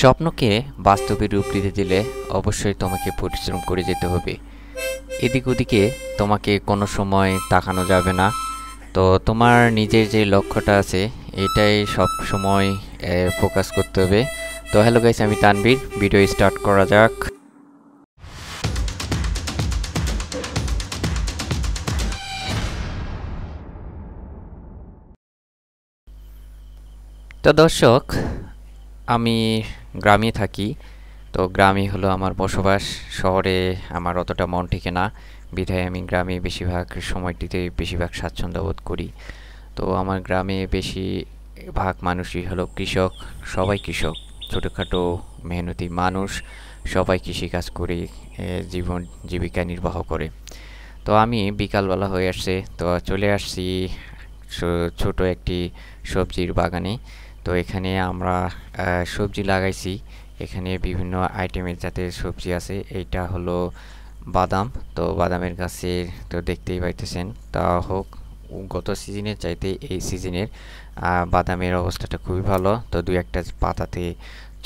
স্বপ্নকে বাস্তবে রূপ দিতে দিলে অবশ্যই তোমাকে পরিশ্রম করে যেতে হবে এদিক ওদিকে তোমাকে কোনো সময় তাকানো যাবে না তো তোমার নিজের যে লক্ষ্যটা আছে এটাই সব সময় ফোকাস করতে হবে তো হ্যালো গাইস আমি তানবীর ভিডিও স্টার্ট করা যাক তো দর্শক আমি গ্রামে থাকি তো গ্রামই হলো আমার বসবাস শহরে আমার অতটা মন টিকে না বিধায় আমি গ্রামে বেশিরভাগ সময়টিতে বেশিরভাগ স্বাচ্ছন্দ্য বোধ করি তো আমার গ্রামে বেশি ভাগ মানুষই হলো কৃষক সবাই কৃষক ছোটোখাটো মেহনতি মানুষ সবাই কৃষিকাজ করে জীবন জীবিকা নির্বাহ করে তো আমি বিকালবেলা হয়ে আসছে তো চলে আসছি ছোট একটি সবজির বাগানে তো এখানে আমরা সবজি লাগাইছি এখানে বিভিন্ন আইটেমের জাতের সবজি আছে এইটা হলো বাদাম তো বাদামের গাছে তো দেখতেই পাইতেছেন তা হোক গত সিজনের চাইতে এই সিজনের বাদামের অবস্থাটা খুবই ভালো তো দু একটা পাতাতে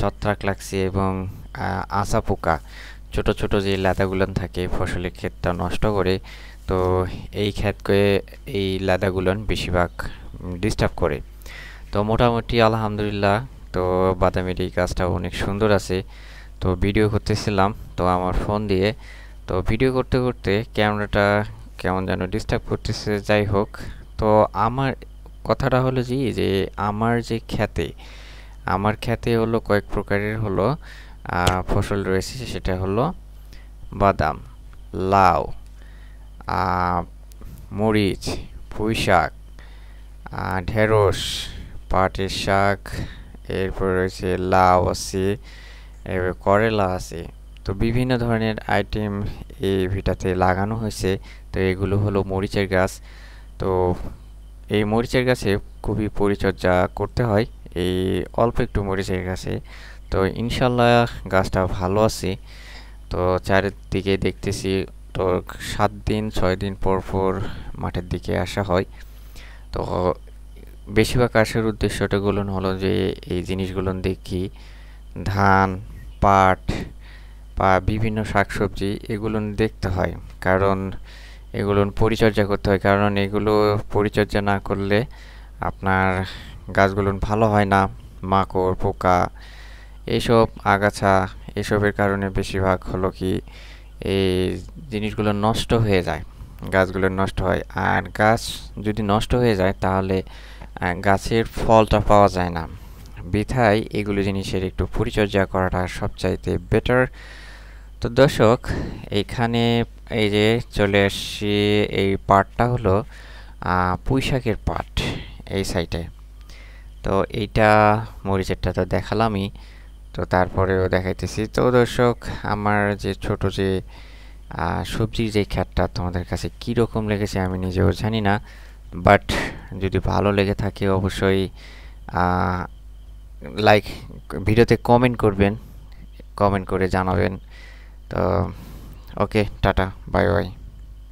ছত্রাক লাগছে এবং আসা পোকা ছোট ছোট যে লাদাগুলো থাকে ফসলের ক্ষেতটা নষ্ট করে তো এই ক্ষেতকে এই লাদাগুলো বেশিরভাগ ডিস্টার্ব করে তো মোটামুটি আলহামদুলিল্লাহ তো বাদামের এই কাজটা অনেক সুন্দর আছে তো ভিডিও করতেছিলাম তো আমার ফোন দিয়ে তো ভিডিও করতে করতে ক্যামেরাটা কেমন যেন ডিস্টার্ব করতেছে যাই হোক তো আমার কথাটা হলো যে যে আমার যে খ্যাতে আমার খ্যাতে হলো কয়েক প্রকারের হলো ফসল রয়েছে সেটা হলো বাদাম লাউ মরিচ পুঁই শাক ঢেঁড়স পাটের শাক এরপর রয়েছে লাউ আছে এরপর করেলা আছে তো বিভিন্ন ধরনের আইটেম এই ভিটাতে লাগানো হয়েছে তো এগুলো হলো মরিচের গাছ তো এই মরিচের গাছে খুবই পরিচর্যা করতে হয় এই অল্প একটু মরিচের গাছে তো ইনশাল্লাহ গাছটা ভালো আছে তো চারিদিকে দেখতেছি তো সাত দিন ছয় দিন পর পর মাঠের দিকে আসা হয় তো বেশিরভাগ আসার উদ্দেশ্যটা গুলো হলো যে এই জিনিসগুলো দেখি ধান পাট বা বিভিন্ন শাকসবজি এগুলো দেখতে হয় কারণ এগুলো পরিচর্যা করতে হয় কারণ এগুলো পরিচর্যা না করলে আপনার গাছগুলো ভালো হয় না মাকড় পোকা এইসব আগাছা এসবের কারণে বেশিরভাগ হলো কি এই জিনিসগুলো নষ্ট হয়ে যায় গাছগুলো নষ্ট হয় আর গাছ যদি নষ্ট হয়ে যায় তাহলে গাছের ফলটা পাওয়া যায় না বিথাই এগুলো জিনিসের একটু পরিচর্যা করাটা সবচাইতে বেটার তো দর্শক এইখানে এই যে চলে আসছি এই পাটটা হলো পুঁইশাকের পাট এই সাইটে তো এইটা মরিচেরটা তো দেখালামই তো তারপরেও দেখাইতেছি তো দর্শক আমার যে ছোট যে সবজির যে খ্যাটটা তোমাদের কাছে কীরকম লেগেছে আমি নিজেও জানি না বাট যদি ভালো লেগে থাকে অবশ্যই লাইক ভিডিওতে কমেন্ট করবেন কমেন্ট করে জানাবেন তো ওকে টাটা বাই বাই